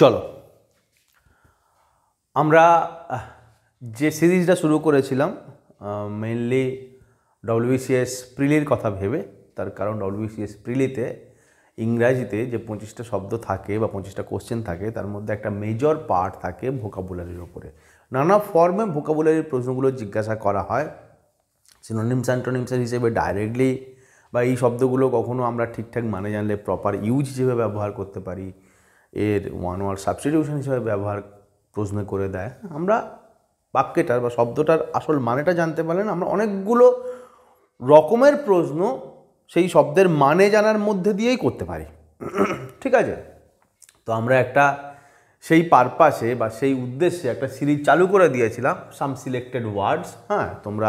চলো আমরা যে সিরিজটা শুরু করেছিলাম মেনলি ডব্লিউবিসিএস প্রিলির কথা ভেবে তার কারণ ডব্লিউবিসিএস প্রিলিতে ইংরাজিতে যে পঁচিশটা শব্দ থাকে বা পঁচিশটা কোশ্চেন থাকে তার মধ্যে একটা মেজর পার্ট থাকে ভোকাবুলারির ওপরে নানা ফর্মে ভোকাবুলারির প্রশ্নগুলো জিজ্ঞাসা করা হয় সিনোনিমস অ্যান্টোনিমসের হিসেবে ডাইরেক্টলি বা এই শব্দগুলো কখনো আমরা ঠিকঠাক মানে জানলে প্রপার ইউজ হিসেবে ব্যবহার করতে পারি এর ওয়ান ওয়ার্ড সাবস্টিটিউশন হিসেবে ব্যবহার প্রশ্ন করে দেয় আমরা বাক্যটার বা শব্দটার আসল মানেটা জানতে পারলেন আমরা অনেকগুলো রকমের প্রশ্ন সেই শব্দের মানে জানার মধ্যে দিয়েই করতে পারি ঠিক আছে তো আমরা একটা সেই পারপাসে বা সেই উদ্দেশ্যে একটা সিরিজ চালু করে দিয়েছিলাম সাম সিলেক্টেড ওয়ার্ডস হ্যাঁ তোমরা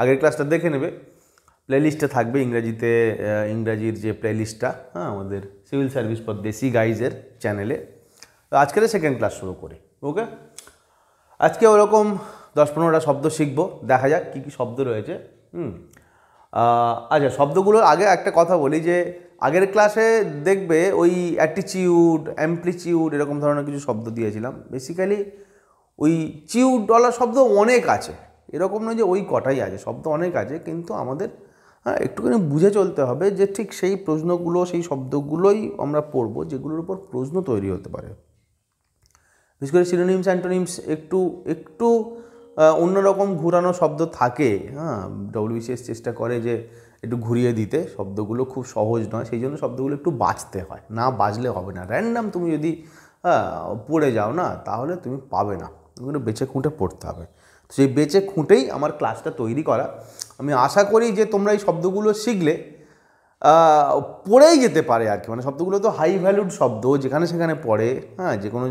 আগের ক্লাসটা দেখে নেবে প্লেলিস্টে থাকবে ইংরাজিতে ইংরাজির যে প্লেলিস্টটা হ্যাঁ আমাদের সিভিল সার্ভিস ফর দেশি গাইজের চ্যানেলে তো আজকের সেকেন্ড ক্লাস শুরু করি ওকে আজকে ওরকম দশ পনেরোটা শব্দ শিখব দেখা যাক কী কী শব্দ রয়েছে হুম আচ্ছা শব্দগুলোর আগে একটা কথা বলি যে আগের ক্লাসে দেখবে ওই অ্যাটিচিউড অ্যাম্পলিচিউড এরকম ধরনের কিছু শব্দ দিয়েছিলাম বেসিক্যালি ওই চিউড ডলার শব্দ অনেক আছে এরকম নয় যে ওই কটাই আছে শব্দ অনেক আছে কিন্তু আমাদের হ্যাঁ একটুখানি বুঝে চলতে হবে যে ঠিক সেই প্রশ্নগুলো সেই শব্দগুলোই আমরা পড়ব যেগুলোর উপর প্রশ্ন তৈরি হতে পারে বিশেষ করে সিনোনিমস অ্যান্টোনিমস একটু একটু অন্যরকম ঘুরানো শব্দ থাকে হ্যাঁ ডব্লিউবিসিএস চেষ্টা করে যে একটু ঘুরিয়ে দিতে শব্দগুলো খুব সহজ নয় সেই জন্য শব্দগুলো একটু বাঁচতে হয় না বাজলে হবে না র্যান্ডাম তুমি যদি হ্যাঁ, পড়ে যাও না তাহলে তুমি পাবে না তুমি বেছে খুঁটে পড়তে হবে সেই বেঁচে খুঁটেই আমার ক্লাসটা তৈরি করা আমি আশা করি যে তোমরা এই শব্দগুলো শিখলে পড়েই যেতে পারে আর কি মানে শব্দগুলো তো হাই ভ্যালুড শব্দ যেখানে সেখানে পড়ে হ্যাঁ যে কোনো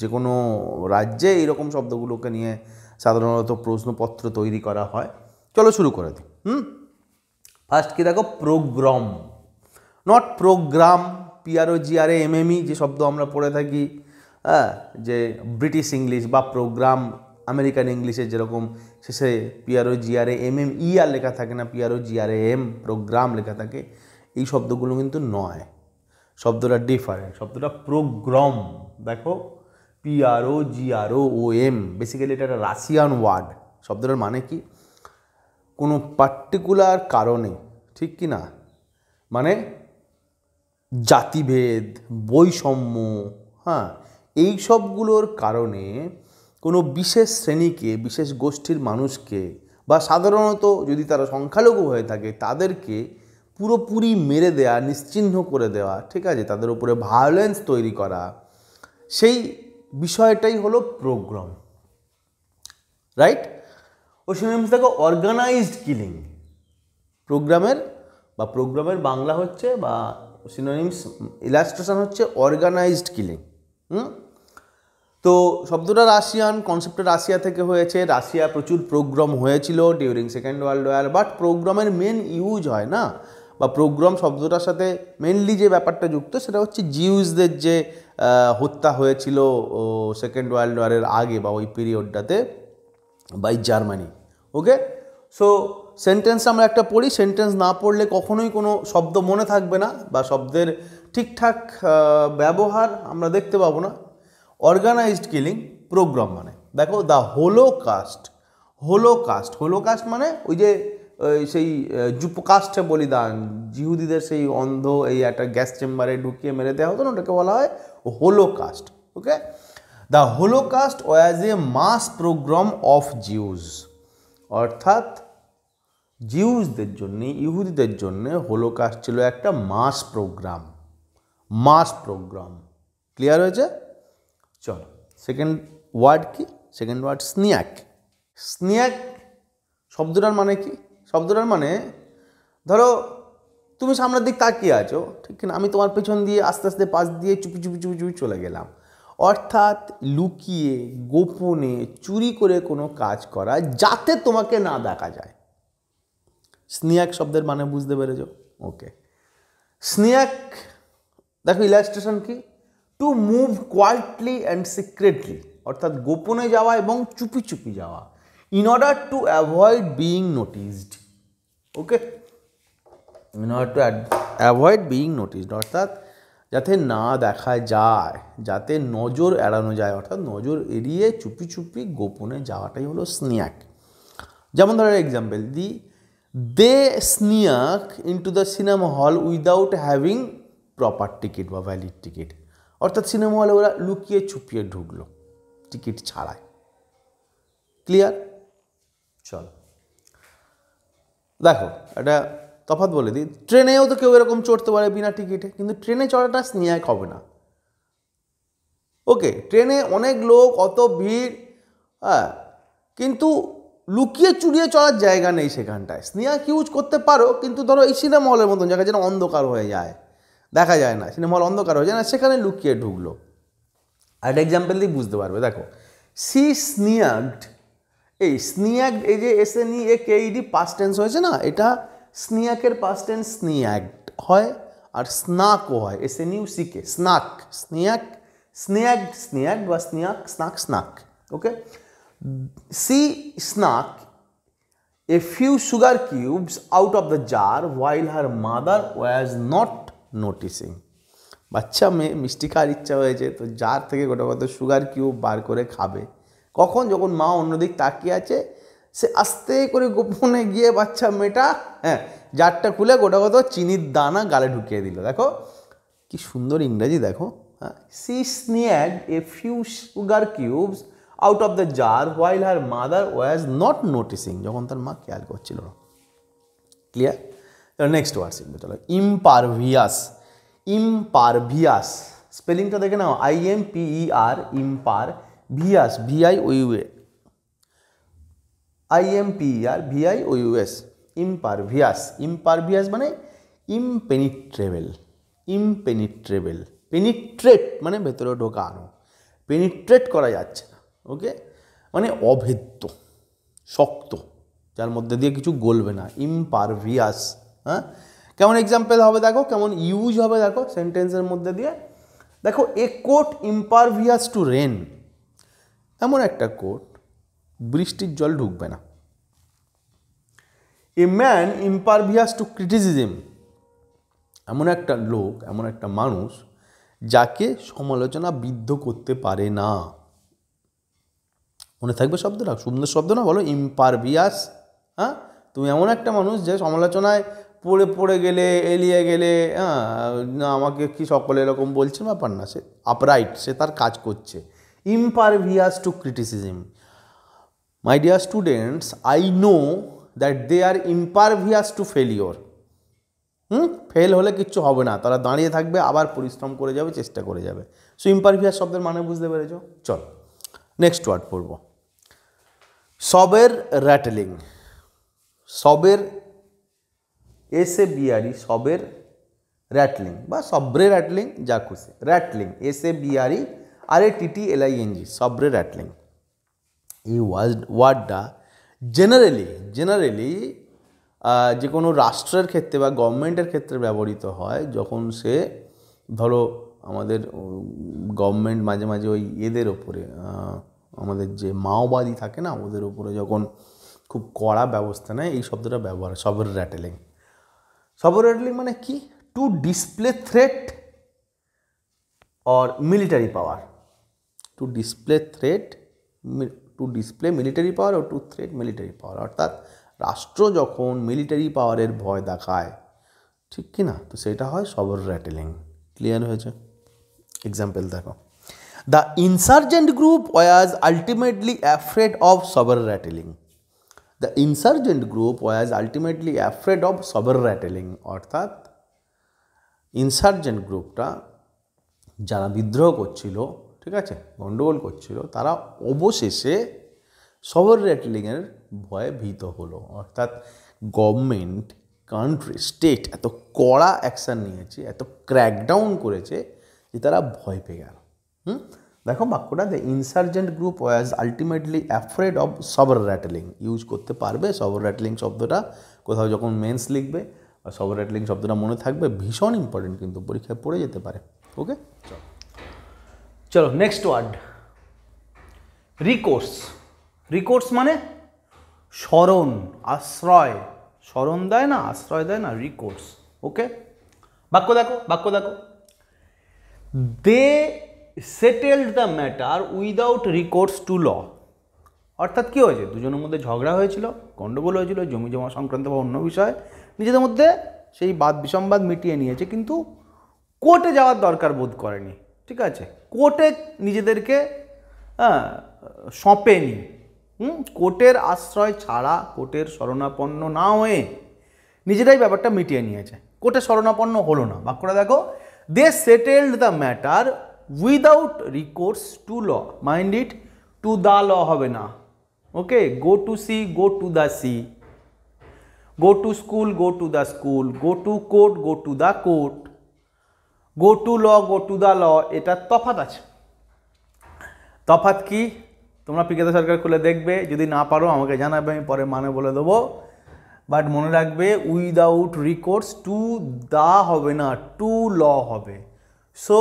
যে কোনো রাজ্যে এইরকম শব্দগুলোকে নিয়ে সাধারণত প্রশ্নপত্র তৈরি করা হয় চলো শুরু করে দিই হুম ফার্স্ট কি দেখো pogrom not programme P R O G R A M M E যে শব্দ আমরা পড়ে থাকি হ্যাঁ যে ব্রিটিশ ইংলিশ বা প্রোগ্রাম আমেরিকান ইংলিশে যেরকম শেষে P R O G R A M M E আর লেখা থাকে না পিআরও জিআরএ এম প্রোগ্রাম লেখা থাকে এই শব্দগুলো কিন্তু নয় শব্দটা ডিফারেন্ট শব্দটা প্রোগ্রাম দেখো P R O G R O O M basically এটা একটা রাশিয়ান ওয়ার্ড শব্দটার মানে কি কোনো পার্টিকুলার কারণে ঠিক কি না মানে জাতিভেদ বৈষম্য হ্যাঁ এই সবগুলোর কারণে কোনো বিশেষ শ্রেণীকে বিশেষ গোষ্ঠীর মানুষকে বা সাধারণত যদি তারা সংখ্যালঘু হয়ে থাকে তাদেরকে পুরোপুরি মেরে দেয়া নিশ্চিহ্ন করে দেওয়া ঠিক আছে তাদের উপরে ভায়োলেন্স তৈরি করা সেই বিষয়টাই হলো প্রোগ্রাম রাইট ও সিনেমস দেখো অর্গানাইজড কিলিং প্রোগ্রামের বা প্রোগ্রামের বাংলা হচ্ছে বা সিনোনিমস ইলাস্ট্রেশন হচ্ছে অর্গানাইজড কিলিং হুম তো শব্দটা রাশিয়ান কনসেপ্টটা রাশিয়া থেকে হয়েছে রাশিয়া প্রচুর প্রোগ্রাম হয়েছিল during second world war but প্রোগ্রামের মেন ইউজ হয় না বা প্রোগ্রাম শব্দটার সাথে মেনলি যে ব্যাপারটা যুক্ত সেটা হচ্ছে জিউসদের যে হত্যা হয়েছিল সেকেন্ড ওয়ার্ল্ড ওয়ারের আগে বা ওই পিরিয়ডটাতে by Germany okay so sentence আমরা একটা পড়ি সেন্টেন্স না পড়লে কখনোই কোনো শব্দ মনে থাকবে না বা শব্দের ঠিকঠাক ব্যবহার আমরা দেখতে পাবো না অর্গানাইজড কিলিং প্রোগ্রাম মানে দেখো the holocaust holocaust holocaust মানে ওই যে সেই জুপকাস্টে বলিদান জিহুদিদের সেই অন্ধ এই একটা গ্যাস চেম্বারে ঢুকিয়ে মেরে দেওয়া হতো না ওটাকে বলা হয় holocaust okay the holocaust was a mass pogrom of Jews অর্থাৎ জিউজদের জন্য ইহুদিদের জন্য হোলোকাস্ট ছিল একটা mass pogrom mass pogrom clear হয়েছে চলো সেকেন্ড ওয়ার্ড কি সেকেন্ড ওয়ার্ড স্ন্যাক স্ন্যাক শব্দটার মানে কি শব্দটার মানে ধরো তুমি সামনের দিক তাকিয়ে আছো ঠিক না আমি তোমার পেছন দিয়ে আস্তে আস্তে পাশ দিয়ে চুপি চুপি চুপি চুপি চলে গেলাম অর্থাৎ লুকিয়ে গোপনে চুরি করে কোনো কাজ করা যাতে তোমাকে না দেখা যায় স্নেহাক শব্দের মানে বুঝতে পেরেছ ওকে স্নেহাক দেখো ইলাস্ট্রেশন কি to move quietly and secretly অর্থাৎ গোপনে যাওয়া এবং চুপি চুপি যাওয়া in order to avoid being noticed okay in order to avoid being noticed অর্থাৎ যাতে না দেখা যায় যাতে নজর এড়ানো যায় অর্থাৎ নজর এড়িয়ে চুপি চুপি গোপনে যাওয়াটাই হলো স্ন্যাক যেমন ধরো example the they sneak into the cinema hall without having proper ticket বা ভ্যালিড টিকিট অর্থাৎ সিনেমা হলে ওরা লুকিয়ে ছুপিয়ে ঢুকলো টিকিট ছাড়ায় ক্লিয়ার চল দেখো একটা তফাত বলে দিই ট্রেনেও তো কেউ এরকম চড়তে পারে বিনা টিকিটে কিন্তু ট্রেনে চড়াটা স্নেহায় হবে না ওকে ট্রেনে অনেক লোক অত ভিড় হ্যাঁ কিন্তু লুকিয়ে চুরিয়ে চড়ার জায়গা নেই সেখানটায় স্নেহা কিউজ করতে পারো কিন্তু ধরো এই সিনেমা হলের মতন জায়গায় যেন অন্ধকার হয়ে যায় দেখা যায় না সিনেমা হল অন্ধকার হয়ে যায় না সেখানে লুকিয়ে ঢুকলো আর একটা এক্সাম্পল দিয়ে বুঝতে পারবে দেখো সি স্নিয়াগড এই স্নিয়াগড এই যে S N E A K ED past tense হয়েছে না এটা স্নিয়াকের পাস্ট টেন্স স্নিয়াগড হয় আর স্নাকও হয় S N U K snuck sneak sneaked sneaked বা sneak snuck snuck okay she snuck a few sugar cubes out of the jar while her mother was not noticing বাচ্চা মেয়ে মিষ্টি খাওয়ার ইচ্ছা হয়েছে তো যার থেকে গোটা কত সুগার কিউব বার করে খাবে কখন যখন মা অন্যদিক তাকিয়ে আছে সে আস্তে করে গোপনে গিয়ে বাচ্চা মেয়েটা হ্যাঁ জারটা খুলে গোটা কত চিনির দানা গালে ঢুকিয়ে দিল দেখো কি সুন্দর ইংরেজি দেখো হ্যাঁ she sneaked a few sugar cubes out of the jar while her mother was not noticing যখন তার মা খেয়াল করছিল না ক্লিয়ার তাহলে নেক্সট ওয়ার্ড শিখবে চলো ইম্পারভিয়াস ইম্পারভিয়াস স্পেলিংটা দেখে নাও I M P E R impervious V I U A I M P E R V I U S impervious impervious মানে ইমপেনিট্রেবল ইমপেনিট্রেবল পেনিট্রেট মানে ভেতরে ঢোকানো পেনিট্রেট করা যাচ্ছে না ওকে মানে অভেদ্য শক্ত যার মধ্যে দিয়ে কিছু গলবে না ইম্পারভিয়াস হ্যাঁ কেমন এক্সাম্পেল হবে দেখো কেমন ইউজ হবে দেখো সেন্টেন্সের মধ্যে দিয়ে দেখো a coat impervious to rain এমন একটা কোট বৃষ্টির জল ঢুকবে না a man impervious to criticism এমন একটা লোক এমন একটা মানুষ যাকে সমালোচনা বিদ্ধ করতে পারে না মনে থাকবে শব্দটা সুন্দর শব্দ না বলো ইম্পারভিয়াস হ্যাঁ তুমি এমন একটা মানুষ যে সমালোচনায় পড়ে পড়ে গেলে এলিয়ে গেলে হ্যাঁ না আমাকে কি সকলে এরকম বলছে ব্যাপার না সে আপরাইট সে তার কাজ করছে impervious to criticism my dear students I know that they are impervious to failure hmm fail হলে কিচ্ছু হবে না তারা দাঁড়িয়ে থাকবে আবার পরিশ্রম করে যাবে চেষ্টা করে যাবে সো ইম্পারভিয়াস শব্দের মানে বুঝতে পেরেছ চল নেক্সট ওয়ার্ড পড়ব সবের র্যাটলিং সবের এসে বিআরই সবের র্যাটলিং বা সব্রে র্যাটলিং যা খুশি র্যাটলিং এসে B R E R A T T L I N G sabre rattling এই ওয়ার্ড ওয়ার্ডটা জেনারেলি জেনারেলি যে কোনো রাষ্ট্রের ক্ষেত্রে বা গভর্নমেন্টের ক্ষেত্রে ব্যবহৃত হয় যখন সে ধরো আমাদের গভর্নমেন্ট মাঝে মাঝে ওই এদের ওপরে আমাদের যে মাওবাদী থাকে না ওদের ওপরে যখন খুব কড়া ব্যবস্থা নেয় এই শব্দটা ব্যবহার সবের র্যাটেলিং সবরেটলি মানে কি to display threat or military power to display threat to display military power ও টু থ্রেট মিলিটারি পাওয়ার অর্থাৎ রাষ্ট্র যখন মিলিটারি পাওয়ারের ভয় দেখায় ঠিক কি না তো সেটা হয় সবর র্যাটেলিং ক্লিয়ার হয়েছে এক্সাম্পল দেখো the insurgent group was ultimately afraid of sabre rattling the insurgent group was ultimately afraid of sabre rattling অর্থাৎ ইনসার্জেন্ট গ্রুপটা যারা বিদ্রোহ করছিল ঠিক আছে গণ্ডগোল করছিল তারা অবশেষে সবর র্যাটেলিংয়ের ভয়ে ভীত হলো অর্থাৎ গভর্নমেন্ট কান্ট্রি স্টেট এত কড়া অ্যাকশান নিয়েছে এত ক্র্যাকডাউন করেছে যে তারা ভয় পেয়ে গেল হুম দেখো বাক্যটা the insurgent group was ultimately afraid of sabre rattling use করতে পারবে সবর র্যাটলিং শব্দটা কোথাও যখন মেন্স লিখবে আর সবর র্যাটলিং শব্দটা মনে থাকবে ভীষণ ইম্পর্টেন্ট কিন্তু পরীক্ষায় পড়ে যেতে পারে ওকে চলো চলো নেক্সট ওয়ার্ড রিকোর্স রিকোর্স মানে স্মরণ আশ্রয় স্মরণ দেয় না আশ্রয় দেয় না রিকোর্স ওকে বাক্য দেখো বাক্য দেখো they settled the matter without recourse to law অর্থাৎ কী হয়েছে দুজনের মধ্যে ঝগড়া হয়েছিল গণ্ডগোল হয়েছিল জমি জমা সংক্রান্ত বা অন্য বিষয়ে নিজেদের মধ্যে সেই বাদ বিসম্বাদ মিটিয়ে নিয়েছে কিন্তু কোর্টে যাওয়ার দরকার বোধ করেনি ঠিক আছে কোর্টে নিজেদেরকে হ্যাঁ, সঁপেনি হুম কোর্টের আশ্রয় ছাড়া কোর্টের শরণাপন্ন না হয়ে নিজেরাই ব্যাপারটা মিটিয়ে নিয়েছে কোর্টে শরণাপন্ন হলো না বাক্যটা দেখো they settled the matter without recourse to law mind it to the law হবে না okay go to sea go to the sea go to school go to the school go to court go to the court go to law go to the law এটা তফাত আছে তফাত কি তোমরা পিকেতা সরকার খুলে দেখবে যদি না পারো আমাকে জানাবে আমি পরে মানে বলে দেবো বাট মনে রাখবে উইদাউট রিকোর্স টু দা হবে না টু ল হবে so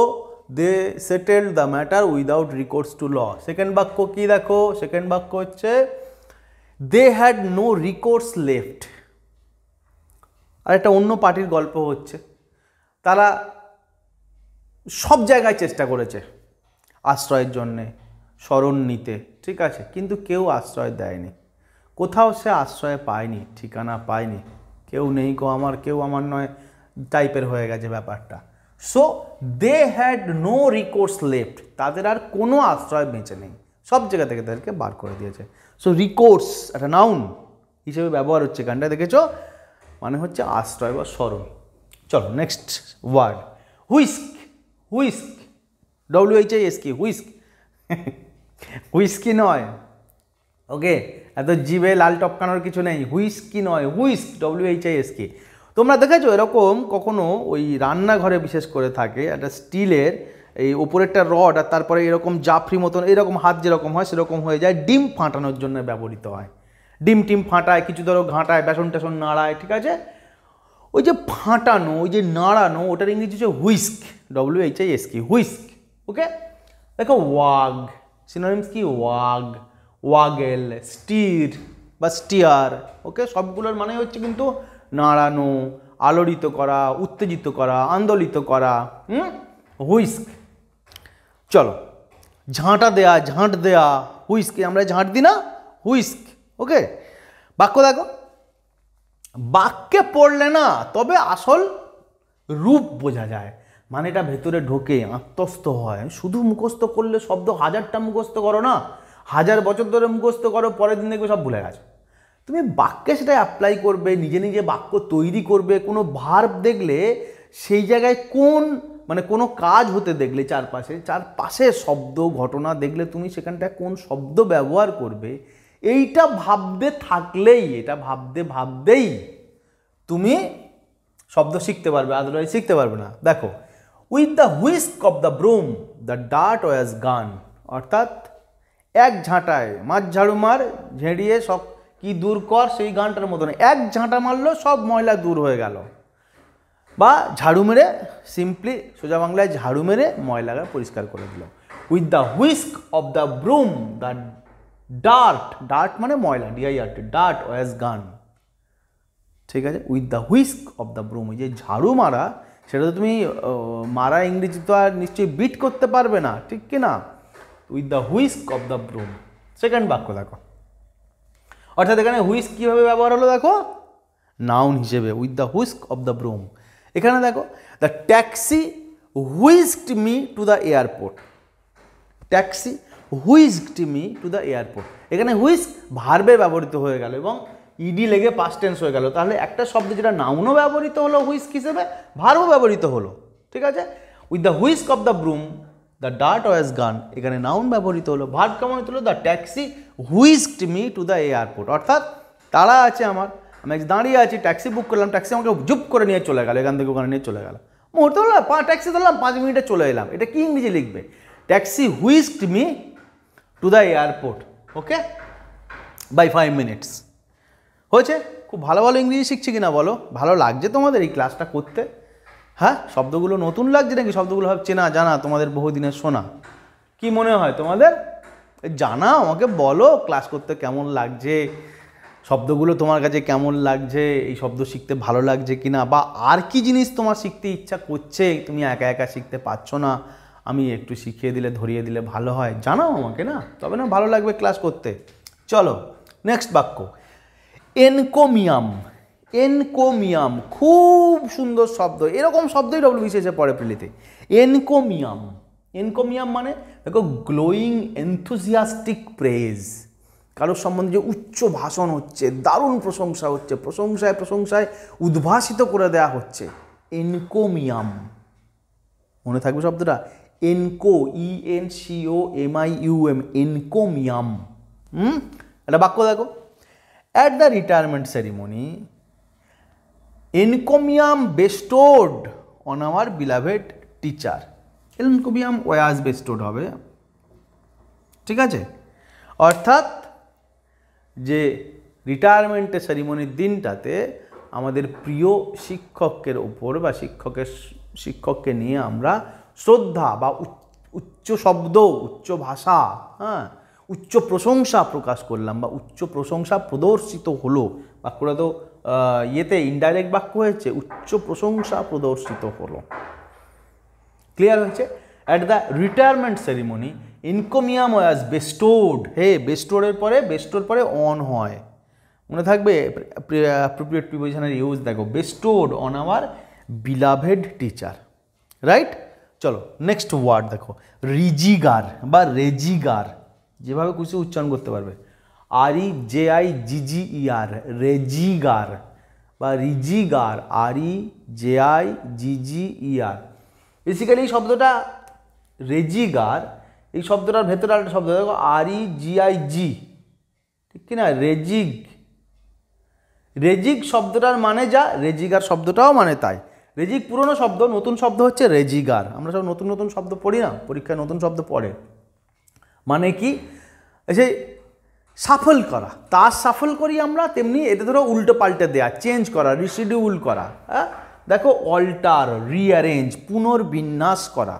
they settle the matter without recourse to law second বাক্য কি দেখো সেকেন্ড বাক্য হচ্ছে they had no recourse left আর একটা অন্য পার্টির গল্প হচ্ছে তারা সব জায়গায় চেষ্টা করেছে আশ্রয়ের জন্যে স্মরণ নিতে ঠিক আছে কিন্তু কেউ আশ্রয় দেয়নি কোথাও সে আশ্রয় পায়নি ঠিকানা পায়নি কেউ নেই গো আমার কেউ আমার নয় টাইপের হয়ে গেছে ব্যাপারটা so they had no recourse left তাদের আর কোনো আশ্রয় বেঁচে নেই সব জায়গা থেকে তাদেরকে বার করে দিয়েছে সো রিকোর্স একটা নাউন হিসেবে ব্যবহার হচ্ছে গানটা দেখেছ মানে হচ্ছে আশ্রয় বা স্মরণ চলো next word whisk whisk W H I S কি হুইস্ক হুইস্কি নয় ওকে এত জিবে লাল টপকানোর কিছু নেই হুইস্কি নয় whisk W H I S কি তোমরা দেখেছো এরকম কখনো ওই রান্নাঘরে বিশেষ করে থাকে একটা স্টিলের এই ওপরেরটা রড আর তারপরে এরকম জাফরি মতন এরকম হাত যেরকম হয় সেরকম হয়ে যায় ডিম ফাটানোর জন্য ব্যবহৃত হয় ডিম টিম ফাটায় কিছু ধরো ঘাঁটায় বেসন টেসন নাড়ায় ঠিক আছে ওই যে ফাটানো ওই যে নাড়ানো ওটার ইংরেজি হচ্ছে whisk W H I S কি হুইস্ক ওকে দেখো ওয়াগ সিনোনিমস কি ওয়াগ ওয়াগেল স্টির বা স্টিয়ার ওকে সবগুলোর মানে হচ্ছে কিন্তু নাড়ানো আলোড়িত করা উত্তেজিত করা আন্দোলিত করা হুইস্ক চলো ঝাঁটা দেয়া ঝাঁট দেয়া হুইস্কে আমরা ঝাঁট দিই না হুইস্ক ওকে বাক্য দেখো বাক্যে পড়লে না তবে আসল রূপ বোঝা যায় মানে এটা ভেতরে ঢোকে আত্মস্থ হয় শুধু মুখস্থ করলে শব্দ হাজারটা মুখস্থ করো না হাজার বছর ধরে মুখস্থ করো পরের দিন দেখবে সব ভুলে গেছে তুমি বাক্যে সেটা অ্যাপ্লাই করবে নিজে নিজে বাক্য তৈরি করবে কোনো ভার্ব দেখলে সেই জায়গায় কোন মানে কোনো কাজ হতে দেখলে চারপাশে চারপাশে শব্দ ঘটনা দেখলে তুমি সেখানটায় কোন শব্দ ব্যবহার করবে এইটা ভাবতে থাকলেই এটা ভাবতে ভাবতেই তুমি শব্দ শিখতে পারবে আদারওয়াইজ শিখতে পারবে না দেখো with the whisk of the broom the ডাট ওয়াজ গান অর্থাৎ এক ঝাঁটায় মাছ ঝাড়ু মার ঝেঁড়িয়ে শক্ত কি দূর কর সেই গানটার মতন এক ঝাঁটা মারলো সব ময়লা দূর হয়ে গেল বা ঝাড়ু মেরে সিম্পলি সোজা বাংলায় ঝাড়ু মেরে ময়লাকে পরিষ্কার করে দিল with the whisk of the broom the dirt dirt মানে ময়লা ডিআইআরটি ডার্ট ওয়াজ গান ঠিক আছে with the whisk of the broom যে ঝাড়ু মারা সেটা তো তুমি মারা ইংরেজি তো আর নিশ্চয়ই বিট করতে পারবে না ঠিক কি না with the whisk of the broom second বাক্য দেখো অর্থাৎ এখানে হুইস্ক কীভাবে ব্যবহার হলো দেখো নাউন হিসেবে with the whisk of the broom এখানে দেখো the taxi whisked me to the airport taxi whisked me to the airport এখানে হুইস্ক ভার্বে ব্যবহৃত হয়ে গেল এবং ইডি লেগে পাস টেন্স হয়ে গেল তাহলে একটা শব্দ যেটা নাউনও ব্যবহৃত হলো হুইস্ক হিসেবে ভার্বও ব্যবহৃত হলো ঠিক আছে with the whisk of the broom the dart was gone এখানে নাউন ব্যবহৃত হলো ভাট কমানিত হলো the taxi whisked me to the airport অর্থাৎ তারা আছে আমার আমি দাঁড়িয়ে আছি ট্যাক্সি বুক করলাম ট্যাক্সি আমাকে জুপ করে নিয়ে চলে গেল এখান থেকে ওখানে নিয়ে চলে গেল মুহূর্তে হলো পাঁচ ট্যাক্সি ধরলাম পাঁচ মিনিটে চলে এলাম এটা কি ইংরেজি লিখবে taxi whisked me to the airport okay by five minutes হয়েছে খুব ভালো ভালো ইংরেজি শিখছি কিনা বলো ভালো লাগছে তোমাদের এই ক্লাসটা করতে হ্যাঁ শব্দগুলো নতুন লাগছে নাকি শব্দগুলো ভাব চেনা জানা তোমাদের বহুদিনের শোনা কি মনে হয় তোমাদের জানা আমাকে বলো ক্লাস করতে কেমন লাগছে শব্দগুলো তোমার কাছে কেমন লাগছে এই শব্দ শিখতে ভালো লাগছে কি না বা আর কি জিনিস তোমার শিখতে ইচ্ছা করছে তুমি একা একা শিখতে পারছো না আমি একটু শিখিয়ে দিলে ধরিয়ে দিলে ভালো হয় জানাও আমাকে না তবে না ভালো লাগবে ক্লাস করতে চলো নেক্সট বাক্য এনকোমিয়াম এনকোমিয়াম খুব সুন্দর শব্দ এরকম শব্দই এসে পড়ে প্রিলিতে এনকোমিয়াম এনকোমিয়াম মানে দেখো গ্লোয়িং এনথুজিয়াস্টিক প্রেজ কারোর সম্বন্ধে যে উচ্চ ভাষণ হচ্ছে দারুণ প্রশংসা হচ্ছে প্রশংসায় প্রশংসায় উদ্ভাসিত করে দেয়া হচ্ছে এনকোমিয়াম মনে থাকবে শব্দটা এনকো E N C O M I U M encomium হুম একটা বাক্য দেখো at the retirement ceremony encomium bestowed on our beloved teacher encomium was bestowed হবে ঠিক আছে অর্থাৎ যে রিটায়ারমেন্টের সেরিমনির দিনটাতে আমাদের প্রিয় শিক্ষকের ওপর বা শিক্ষকের শিক্ষককে নিয়ে আমরা শ্রদ্ধা বা উচ্চ শব্দ উচ্চ ভাষা হ্যাঁ উচ্চ প্রশংসা প্রকাশ করলাম বা উচ্চ প্রশংসা প্রদর্শিত হলো করে তো ইয়েতে ইনডাইরেক্ট বাক্য হয়েছে উচ্চ প্রশংসা প্রদর্শিত হলো ক্লিয়ার হয়েছে at the retirement ceremony encomium was bestowed হে বেস্টোরের পরে বেস্টোর পরে অন হয় মনে থাকবে অ্যাপ্রোপ্রিয়েট প্রিপোজিশনের ইউজ দেখো bestowed on our beloved teacher right চলো নেক্সট ওয়ার্ড দেখো রিজিগার বা রেজিগার যেভাবে খুশি উচ্চারণ করতে পারবে আরি জে আই জিজি ইয়ার রেজিগার বা রিজিগার আরি জে আই জিজি ইয়ার বেসিক্যালি এই শব্দটা রেজিগার এই শব্দটার ভেতরে একটা শব্দ দেখো আরি জি আই জি ঠিক কিনা রেজিগ রেজিক শব্দটার মানে যা রেজিগার শব্দটাও মানে তাই রেজিক পুরনো শব্দ নতুন শব্দ হচ্ছে রেজিগার আমরা সব নতুন নতুন শব্দ পড়ি না পরীক্ষায় নতুন শব্দ পড়ে মানে কি সেই সাফল করা তার সাফল করি আমরা তেমনি এতে ধরো উল্টো পাল্টে দেয়া চেঞ্জ করা রিশিডিউল করা হ্যাঁ দেখো অল্টার রিঅ্যারেঞ্জ পুনর্বিন্যাস করা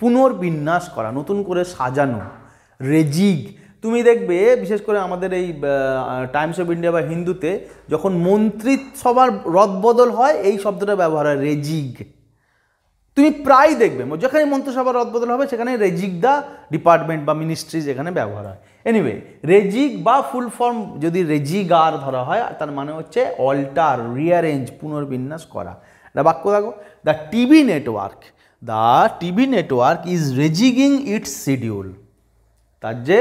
পুনর্বিন্যাস করা নতুন করে সাজানো রেজিগ তুমি দেখবে বিশেষ করে আমাদের এই টাইমস অফ ইন্ডিয়া বা হিন্দুতে যখন সবার রদবদল হয় এই শব্দটা ব্যবহার হয় রেজিগ তুমি প্রায় দেখবে যেখানে মন্ত্রিসভার রদবদল হবে সেখানে রেজিক দা ডিপার্টমেন্ট বা মিনিস্ট্রি যেখানে ব্যবহার হয় এনিওয়ে রেজিক বা ফুল ফর্ম যদি রেজিগার ধরা হয় তার মানে হচ্ছে অল্টার রিয়ারেঞ্জ পুনর্বিন্যাস করা এটা বাক্য দেখো the TV network the TV network is rejigging its schedule তার যে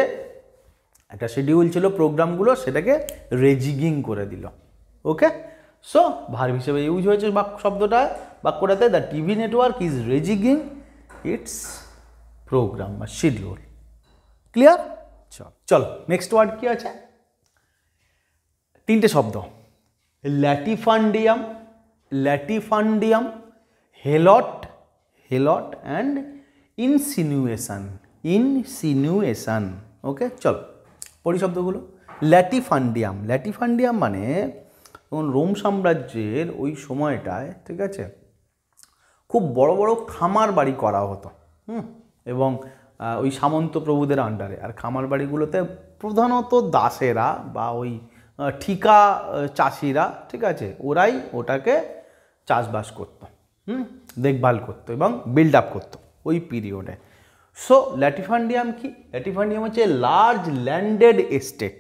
একটা শিডিউল ছিল প্রোগ্রামগুলো সেটাকে রেজিগিং করে দিল ওকে সো ভার হিসেবে ইউজ হয়েছে বাক্য শব্দটা বাক্যটাতে the TV network is rejigging its programme বা শিডিউল ক্লিয়ার চল চলো নেক্সট ওয়ার্ড কী আছে তিনটে শব্দ latifundium latifundium helot helot and insinuation insinuation okay চল পরি শব্দগুলো ল্যাটিফান্ডিয়াম ল্যাটিফান্ডিয়াম মানে রোম সাম্রাজ্যের ওই সময়টায় ঠিক আছে খুব বড় বড় খামার বাড়ি করা হতো হুম এবং ওই সামন্ত প্রভুদের আন্ডারে আর খামার বাড়িগুলোতে প্রধানত দাসেরা বা ওই ঠিকা চাষিরা ঠিক আছে ওরাই ওটাকে চাষবাস করতো হুম দেখভাল করতো এবং বিল্ড আপ করতো ওই পিরিয়ডে সো ল্যাটিফান্ডিয়াম কি ল্যাটিফান্ডিয়াম হচ্ছে লার্জ ল্যান্ডেড এস্টেট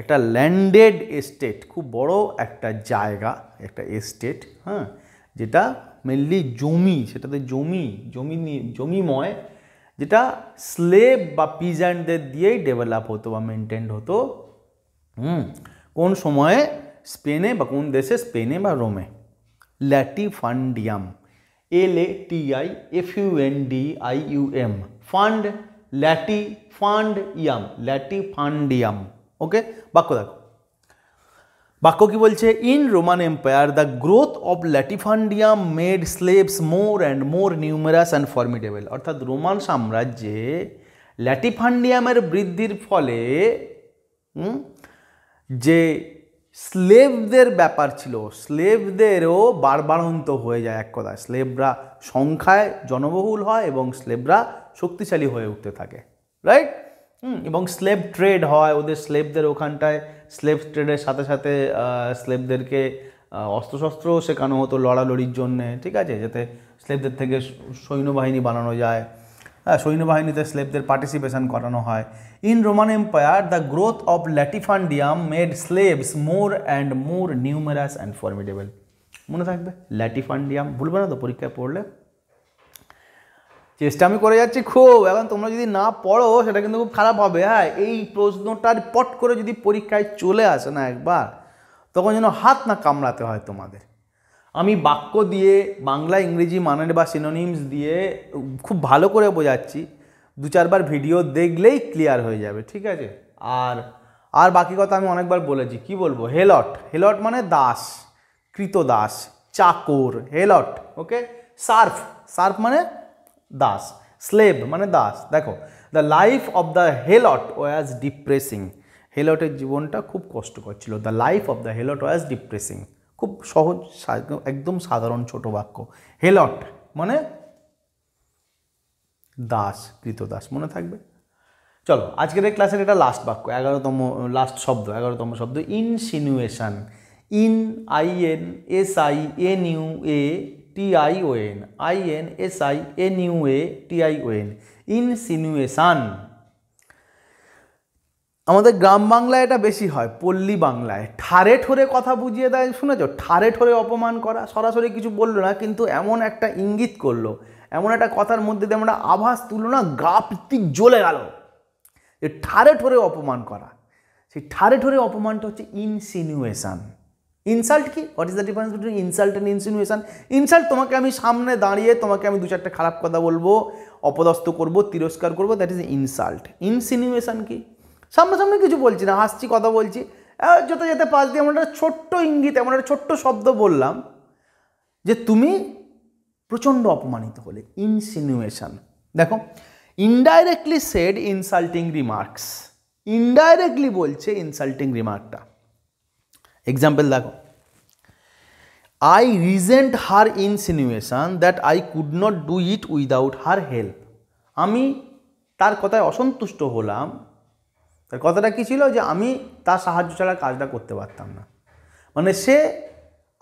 একটা ল্যান্ডেড এস্টেট খুব বড় একটা জায়গা একটা এস্টেট হ্যাঁ যেটা মেনলি জমি সেটাতে জমি জমি নিয়ে জমিময় যেটা স্লেব বা পিজ্যান্টদের দিয়েই ডেভেলপ হতো বা মেনটেন্ড হতো হুম কোন সময়ে স্পেনে বা কোন দেশে স্পেনে বা রোমে latifundium L A T I F U N D I U M fund latifundium latifundium okay বাক্য দেখো বাক্য কি বলছে in Roman empire the growth of latifundium made slaves more and more numerous and formidable অর্থাৎ Roman সাম্রাজ্যে ল্যাটিফান্ডিয়ামের বৃদ্ধির ফলে যে স্লেভদের ব্যাপার ছিল স্লেভদেরও বারবারন্ত হয়ে যায় এক কথায় স্লেভরা সংখ্যায় জনবহুল হয় এবং স্লেভরা শক্তিশালী হয়ে উঠতে থাকে রাইট এবং স্লেভ ট্রেড হয় ওদের স্লেভদের ওখানটায় স্লেভ ট্রেডের সাথে সাথে স্লেভদেরকে অস্ত্রশস্ত্র শেখানো হতো লড়ালড়ির জন্যে ঠিক আছে যাতে স্লেভদের থেকে সৈন্যবাহিনী বানানো যায় হ্যাঁ সৈন্যবাহিনীতে স্লেভদের পার্টিসিপেশন করানো হয় in Roman empire the growth of latifundium made slaves more and more numerous and formidable মনে থাকবে ল্যাটিফান্ডিয়াম ভুলবে না তো পরীক্ষায় পড়লে চেষ্টা আমি করে যাচ্ছি খুব এখন তোমরা যদি না পড়ো সেটা কিন্তু খুব খারাপ হবে হ্যাঁ এই প্রশ্নটার পট করে যদি পরীক্ষায় চলে আসে না একবার তখন যেন হাত না কামড়াতে হয় তোমাদের আমি বাক্য দিয়ে বাংলা ইংরেজি মানের বা সিনোনিমস দিয়ে খুব ভালো করে বোঝাচ্ছি দু চারবার ভিডিও দেখলেই ক্লিয়ার হয়ে যাবে ঠিক আছে আর আর বাকি কথা আমি অনেকবার বলেছি কি বলবো হেলট হেলট মানে দাস কৃতদাস চাকর হেলট ওকে সার্ফ সার্ফ মানে দাস স্লেভ মানে দাস দেখো the life of the helot was depressing হেলটের জীবনটা খুব কষ্টকর ছিল the life of the helot was depressing খুব সহজ একদম সাধারণ ছোট বাক্য হেলট মানে দাস কৃত দাস মনে থাকবে চলো আজকের এই ক্লাসের এটা লাস্ট বাক্য এগারোতম লাস্ট শব্দ এগারোতম শব্দ insinuation in I N S I N U A TION I N S I N U A TION insinuation আমাদের গ্রাম বাংলায় এটা বেশি হয় পল্লী বাংলায় ঠারে ঠোরে কথা বুঝিয়ে দেয় শুনেছ ঠারে ঠোরে অপমান করা সরাসরি কিছু বললো না কিন্তু এমন একটা ইঙ্গিত করলো এমন একটা কথার মধ্যে দিয়ে আমরা আভাস তুলো না গা পিত্তিক জ্বলে গেল যে ঠারে ঠোরে অপমান করা সেই ঠারে ঠোরে অপমানটা হচ্ছে ইনসিনুয়েশান ইনসাল্ট কি what is the difference between insult and insinuation insult তোমাকে আমি সামনে দাঁড়িয়ে তোমাকে আমি দু চারটা খারাপ কথা বলবো অপদস্থ করব তিরস্কার করব দ্যাট ইজ ইনসাল্ট ইনসিনুয়েশন কি সামনাসামনি কিছু বলছি না হাসছি কথা বলছি যেতে যেতে পাশ দিয়ে এমন একটা ছোট্ট ইঙ্গিত এমন একটা ছোট্ট শব্দ বললাম যে তুমি প্রচণ্ড অপমানিত হলে ইনসিনুয়েশন দেখো indirectly said insulting remarks indirectly বলছে ইনসাল্টিং রিমার্কটা এক্সাম্পল দেখো I resent her insinuation that I could not do it without her help আমি তার কথায় অসন্তুষ্ট হলাম তার কথাটা কী ছিল যে আমি তার সাহায্য ছাড়া কাজটা করতে পারতাম না মানে সে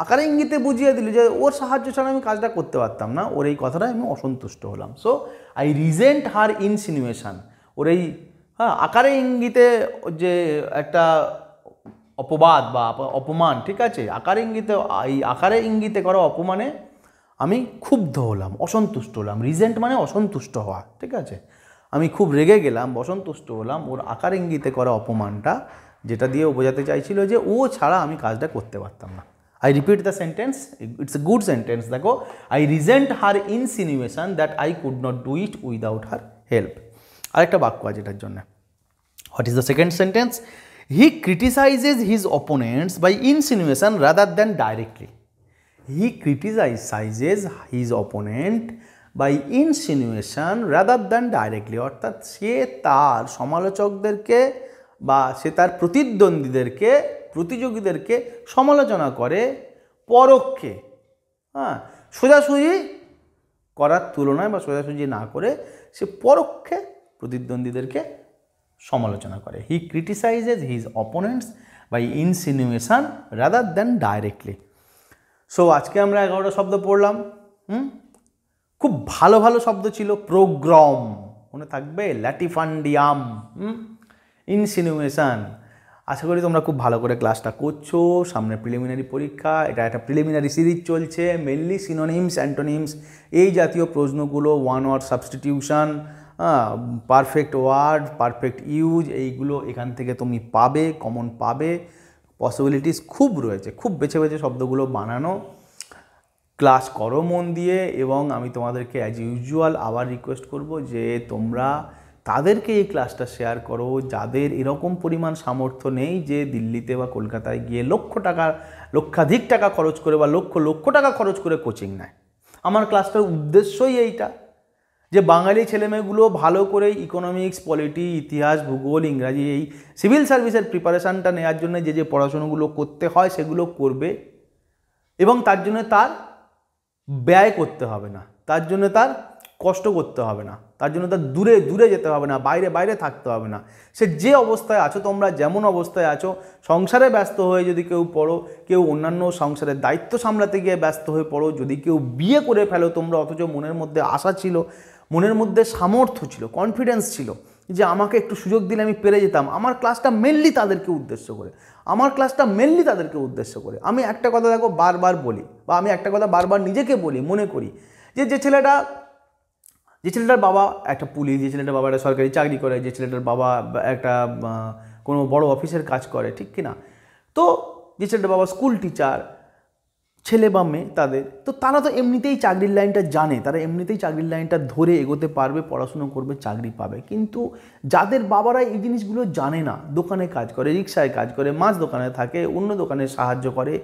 আকার ইঙ্গিতে বুঝিয়ে দিল যে ওর সাহায্য ছাড়া আমি কাজটা করতে পারতাম না ওর এই কথাটায় আমি অসন্তুষ্ট হলাম so I resent her insinuation ওর এই হ্যাঁ আকারে ইঙ্গিতে যে একটা অপবাদ বা অপমান ঠিক আছে আকার ইঙ্গিতে এই আকারে ইঙ্গিতে করা অপমানে আমি ক্ষুব্ধ হলাম অসন্তুষ্ট হলাম রিজেন্ট মানে অসন্তুষ্ট হওয়া ঠিক আছে আমি খুব রেগে গেলাম অসন্তুষ্ট হলাম ওর আকার ইঙ্গিতে করা অপমানটা যেটা দিয়ে ও বোঝাতে চাইছিল যে ও ছাড়া আমি কাজটা করতে পারতাম না I repeat the sentence it's a good sentence দেখো I resent her insinuation that I could not do it without her help আরেকটা বাক্য আছে এটার জন্য what is the second sentence he criticizes his opponents by insinuation rather than directly he criticizes his opponent by insinuation rather than directly অর্থাৎ সে তার সমালোচকদেরকে বা সে তার প্রতিদ্বন্দ্বীদেরকে প্রতিযোগীদেরকে সমালোচনা করে পরোক্ষে হ্যাঁ সোজাসুজি করার তুলনায় বা সোজাসুজি না করে সে পরোক্ষে প্রতিদ্বন্দ্বীদেরকে সমালোচনা করে he criticizes his opponents by insinuation rather than directly so আজকে আমরা এগারোটা শব্দ পড়লাম হুম খুব ভালো ভালো শব্দ ছিল প্রোগ্রম মনে থাকবে ল্যাটিফান্ডিয়াম হুম ইনসিনুয়েশান আশা করি তোমরা খুব ভালো করে ক্লাসটা করছো সামনে প্রিলিমিনারি পরীক্ষা এটা একটা প্রিলিমিনারি সিরিজ চলছে মেনলি সিনোনিমস অ্যান্টোনিমস এই জাতীয় প্রশ্নগুলো one word substitution perfect word perfect use এইগুলো এখান থেকে তুমি পাবে কমন পাবে পসিবিলিটিস খুব রয়েছে খুব বেছে বেছে শব্দগুলো বানানো ক্লাস করো মন দিয়ে এবং আমি তোমাদেরকে অ্যাজ ইউজুয়াল আবার রিকোয়েস্ট করব যে তোমরা তাদেরকে এই ক্লাসটা শেয়ার করো যাদের এরকম পরিমাণ সামর্থ্য নেই যে দিল্লিতে বা কলকাতায় গিয়ে লক্ষ টাকা লক্ষাধিক টাকা খরচ করে বা লক্ষ লক্ষ টাকা খরচ করে কোচিং নেয় আমার ক্লাসটার উদ্দেশ্যই এইটা যে বাঙালি ছেলেমেয়েগুলো ভালো করে ইকোনমিক্স পলিটি ইতিহাস ভূগোল ইংরাজি এই সিভিল সার্ভিসের প্রিপারেশানটা নেওয়ার জন্য যে যে পড়াশোনাগুলো করতে হয় সেগুলো করবে এবং তার জন্য তার ব্যয় করতে হবে না তার জন্য তার কষ্ট করতে হবে না তার জন্য তার দূরে দূরে যেতে হবে না বাইরে বাইরে থাকতে হবে না সে যে অবস্থায় আছো তোমরা যেমন অবস্থায় আছো সংসারে ব্যস্ত হয়ে যদি কেউ পড়ো কেউ অন্যান্য সংসারের দায়িত্ব সামলাতে গিয়ে ব্যস্ত হয়ে পড়ো যদি কেউ বিয়ে করে ফেলো তোমরা অথচ মনের মধ্যে আশা ছিল মনের মধ্যে সামর্থ্য ছিল কনফিডেন্স ছিল যে আমাকে একটু সুযোগ দিলে আমি পেরে যেতাম আমার ক্লাসটা মেনলি তাদেরকে উদ্দেশ্য করে আমার ক্লাসটা মেনলি তাদেরকে উদ্দেশ্য করে আমি একটা কথা দেখো বারবার বলি বা আমি একটা কথা বারবার নিজেকে বলি মনে করি যে যে ছেলেটা যে ছেলেটার বাবা একটা পুলিশ যে ছেলেটার বাবা একটা সরকারি চাকরি করে যে ছেলেটার বাবা একটা কোনো বড় অফিসের কাজ করে ঠিক কি না তো যে ছেলেটার বাবা স্কুল টিচার ছেলে বা মেয়ে তাদের তো তারা তো এমনিতেই চাকরির লাইনটা জানে তারা এমনিতেই চাকরির লাইনটা ধরে এগোতে পারবে পড়াশুনো করবে চাকরি পাবে কিন্তু যাদের বাবারা এই জিনিসগুলো জানে না দোকানে কাজ করে রিক্সায় কাজ করে মাছ দোকানে থাকে অন্য দোকানে সাহায্য করে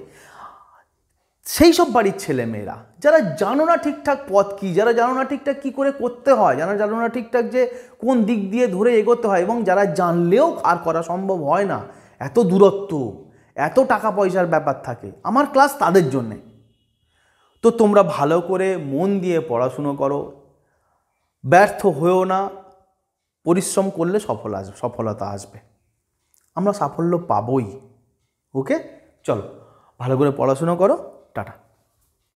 সেই সব বাড়ির ছেলেমেয়েরা যারা জানো না ঠিকঠাক পথ কী যারা জানো না ঠিকঠাক কী করে করতে হয় যারা জানো না ঠিকঠাক যে কোন দিক দিয়ে ধরে এগোতে হয় এবং যারা জানলেও আর করা সম্ভব হয় না এত দূরত্ব এত টাকা পয়সার ব্যাপার থাকে আমার ক্লাস তাদের জন্যে তো তোমরা ভালো করে মন দিয়ে পড়াশুনো করো ব্যর্থ হয়েও না পরিশ্রম করলে সফল আসবে সফলতা আসবে আমরা সাফল্য পাবই ওকে চলো ভালো করে পড়াশুনো করো টাটা